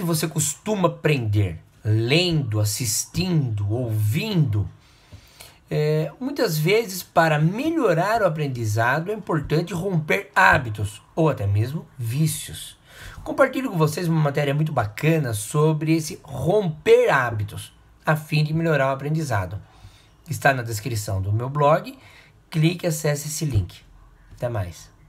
que você costuma aprender lendo, assistindo, ouvindo, é, muitas vezes para melhorar o aprendizado é importante romper hábitos ou até mesmo vícios. Compartilho com vocês uma matéria muito bacana sobre esse romper hábitos a fim de melhorar o aprendizado. Está na descrição do meu blog. Clique e acesse esse link. Até mais.